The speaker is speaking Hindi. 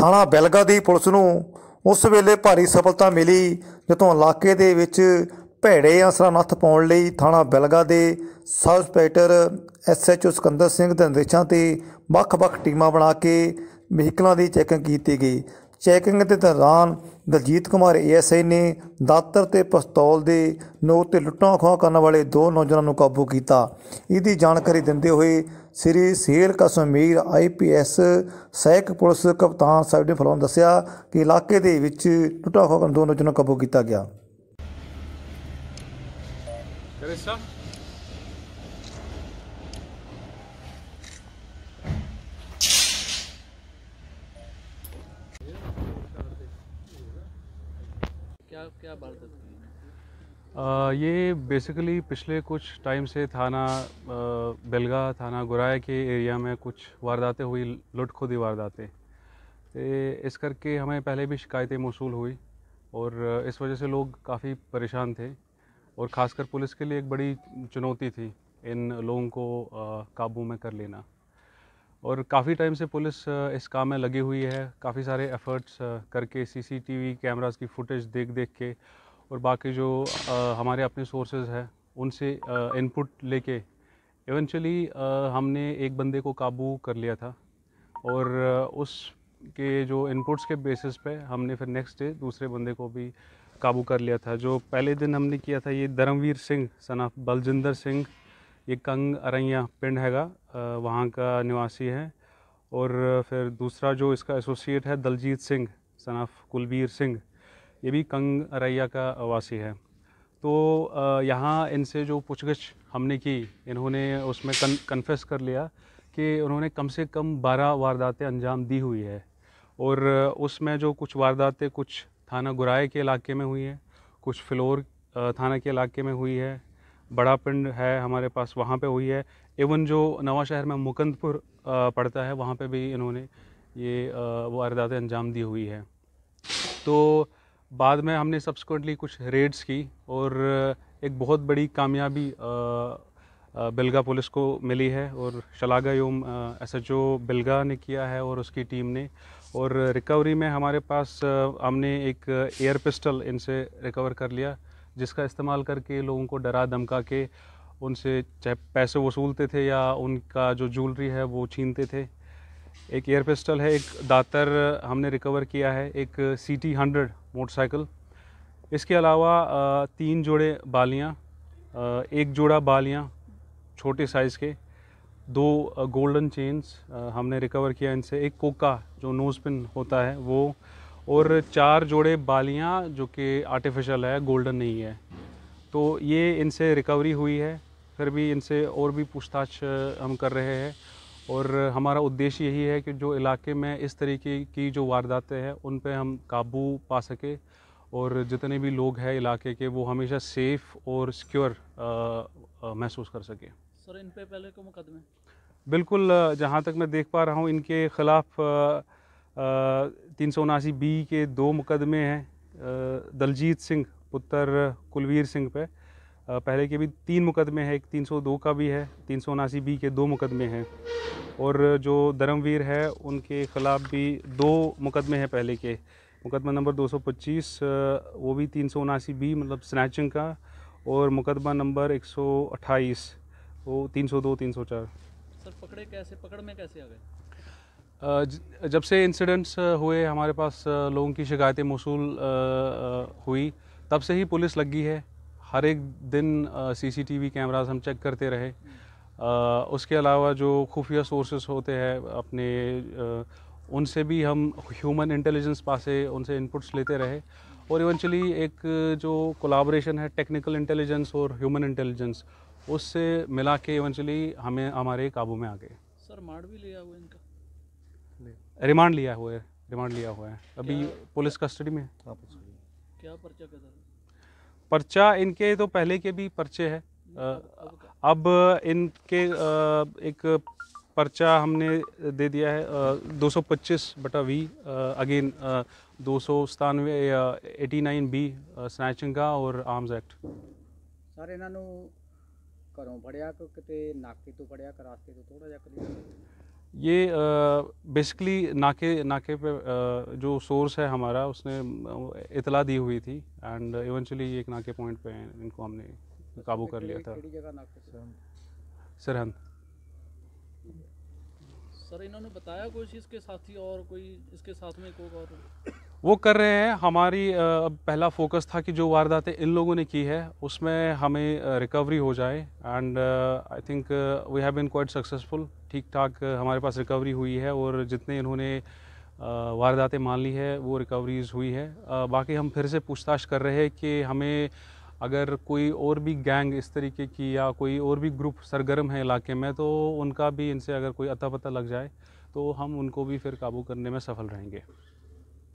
ਥਾਣਾ ਬੈਲਗਾ ਦੀ ਪੁਲਿਸ ਨੂੰ ਉਸ ਵੇਲੇ ਭਾਰੀ ਸਫਲਤਾ ਮਿਲੀ ਜਦੋਂ ਇਲਾਕੇ ਦੇ ਵਿੱਚ ਭੇੜੇ ਅਸਰਾਂ ਨੱਥ ਪਾਉਣ ਲਈ ਥਾਣਾ ਬੈਲਗਾ ਦੇ sub inspector SHO Sikandar Singh ਦੇ ਨਿਰਦੇਸ਼ਾਂ ਤੇ ਵੱਖ-ਵੱਖ ਟੀਮਾਂ ਬਣਾ ਕੇ ਵਹੀਕਲਾਂ ਦੀ ਚੈਕਿੰਗ ਕੀਤੀ ਗਈ ਚੈਕਿੰਗ ਦੇ ਦੌਰਾਨ ਦਲਜੀਤ ਕੁਮਾਰ ਏਐਸਆਈ ਨੇ ਦਾਤਰ ਤੇ ਪਿਸਤੌਲ ਦੇ ਨੋਟ ਤੇ ਲੁੱਟਾਂ ਖੋਹ ਕਰਨ ਵਾਲੇ ਦੋ ਨੌਜਵਾਨਾਂ ਨੂੰ ਕਾਬੂ ਕੀਤਾ ਇਹਦੀ ਜਾਣਕਾਰੀ ਦਿੰਦੇ ਹੋਏ ਸ੍ਰੀ ਸੇਲ ਕਸ਼ਮੀਰ ਆਈਪੀਐਸ ਸਹਿਕ ਪੁਲਿਸ ਕਪਤਾਨ ਸਾਹਿਬ ਨੇ ਫਲੋਂ ਦੱਸਿਆ ਕਿ ਇਲਾਕੇ ਦੇ ਵਿੱਚ ਲੁੱਟਾਂ ਖੋਹ ਕਰਨ ਦੋ ਨੌਜਵਾਨਾਂ ਨੂੰ ਕਾਬੂ ਕੀਤਾ ਗਿਆ ਕਰੇ ਸਾਹਿਬ क्या क्या वारदात हुई ये बेसिकली पिछले कुछ टाइम से थाना बेलगा थाना गुराए के एरिया में कुछ वारदातें हुई लुट खुदी वारदातें इस करके हमें पहले भी शिकायतें मौसू हुई और इस वजह से लोग काफ़ी परेशान थे और ख़ासकर पुलिस के लिए एक बड़ी चुनौती थी इन लोगों को काबू में कर लेना और काफ़ी टाइम से पुलिस इस काम में लगी हुई है काफ़ी सारे एफ़र्ट्स करके सीसीटीवी कैमरास की फुटेज देख देख के और बाकी जो हमारे अपने सोर्सेज हैं उनसे इनपुट लेके इवेंचुअली हमने एक बंदे को काबू कर लिया था और उसके जो इनपुट्स के बेसिस पे हमने फिर नेक्स्ट डे दूसरे बंदे को भी काबू कर लिया था जो पहले दिन हमने किया था ये धर्मवीर सिंह सना बलजिंदर सिंह ये कंग अरैया पिंड हैगा वहाँ का निवासी है और फिर दूसरा जो इसका एसोसिएट है दलजीत सिंह सन ऑफ कुलबीर सिंह ये भी कंग अरैया का वासी है तो यहाँ इनसे जो पूछगछ हमने की इन्होंने उसमें कन, कन्फेस कर लिया कि उन्होंने कम से कम बारह वारदातें अंजाम दी हुई है और उसमें जो कुछ वारदातें कुछ थाना गुराए के इलाके में हुई हैं कुछ फ्लोर थाना के इलाके में हुई है बड़ा पिंड है हमारे पास वहाँ पे हुई है इवन जो नवा शहर में मुकंदपुर पड़ता है वहाँ पे भी इन्होंने ये वारदातें अंजाम दी हुई है तो बाद में हमने सब्सिक्वेंटली कुछ रेड्स की और एक बहुत बड़ी कामयाबी बिलगा पुलिस को मिली है और शलागा योम एस एच ओ ने किया है और उसकी टीम ने और रिकवरी में हमारे पास हमने एक एयर पिस्टल इनसे रिकवर कर लिया जिसका इस्तेमाल करके लोगों को डरा धमका के उनसे चाहे पैसे वसूलते थे या उनका जो ज्वेलरी है वो छीनते थे एक एयर पिस्टल है एक दातर हमने रिकवर किया है एक सी टी हंड्रेड मोटरसाइकिल इसके अलावा तीन जोड़े बालियाँ एक जोड़ा बालियाँ छोटे साइज़ के दो गोल्डन चेन्स हमने रिकवर किया इनसे एक कोका जो नोज़ पिन होता है वो और चार जोड़े बालियाँ जो कि आर्टिफिशियल है गोल्डन नहीं है तो ये इनसे रिकवरी हुई है फिर भी इनसे और भी पूछताछ हम कर रहे हैं और हमारा उद्देश्य यही है कि जो इलाके में इस तरीके की जो वारदातें हैं उन पर हम काबू पा सके और जितने भी लोग हैं इलाके के वो हमेशा सेफ़ और सिक्योर महसूस कर सके सर इन पे पहले के मुकदमे बिल्कुल जहाँ तक मैं देख पा रहा हूँ इनके ख़िलाफ़ तीन सौ उनासी बी के दो मुकदमे हैं दलजीत सिंह पुत्र कुलवीर सिंह पे पहले के भी तीन मुकदमे हैं एक तीन सौ दो का भी है तीन सौ उनासी बी के दो मुकदमे हैं और जो धर्मवीर है उनके ख़िलाफ़ भी दो मुकदमे हैं पहले के मुकदमा नंबर दो सौ पच्चीस वो भी तीन सौ उनासी बी मतलब स्नैचिंग का और मुकदमा नंबर एक सौ अट्ठाईस वो तीन तीन सौ दो सौ चार सर पकड़े कैसे पकड़ में कैसे आ गए जब से इंसिडेंट्स हुए हमारे पास लोगों की शिकायतें मौसू हुई तब से ही पुलिस लगी है हर एक दिन सीसीटीवी कैमरास हम चेक करते रहे उसके अलावा जो खुफिया सोर्सेस होते हैं अपने उनसे भी हम ह्यूमन इंटेलिजेंस पासे उनसे इनपुट्स लेते रहे और इवेंचुअली एक जो कोलाब्रेशन है टेक्निकल इंटेलिजेंस और ह्यूमन इंटेलिजेंस उससे मिला के इवेंचुअली हमें हमारे काबू में आ गए सर मार भी लिया हुआ इनका रिमांड लिया हुआ है रिमांड लिया हुआ है अभी पुलिस कस्टडी हाँ, में क्या पर्चा क्या पर्चा इनके तो पहले के भी पर्चे हैं अब इनके एक पर्चा हमने दे दिया है 225 बटा वी अगेन दो सौ सतानवे एटी नाइन बी स्नैचिंग का और आर्म्स एक्ट सर इन्हों घरों फड़िया कि नाके तो फड़िया रास्ते तो थोड़ा जहाँ ये बेसिकली नाके नाके पे आ, जो सोर्स है हमारा उसने इतला दी हुई थी एंड इवेंचुअली एक नाके पॉइंट पे इनको हमने काबू कर लिया था सरहंद सर इन्होंने बताया कुछ इसके साथी और कोई इसके साथ में कोई और वो कर रहे हैं हमारी पहला फोकस था कि जो वारदातें इन लोगों ने की है उसमें हमें रिकवरी हो जाए and I think we have been quite successful ठीक ठाक हमारे पास रिकवरी हुई है और जितने इन्होंने वारदातें मान ली है वो रिकवरीज हुई है बाकी हम फिर से पूछताछ कर रहे हैं कि हमें अगर कोई और भी गैंग इस तरीके की या कोई और भी ग्रुप सरगर्म है इलाके में तो उनका भी इनसे अगर कोई अता पता लग जाए तो हम उनको भी फिर काबू करने में सफल रहेंगे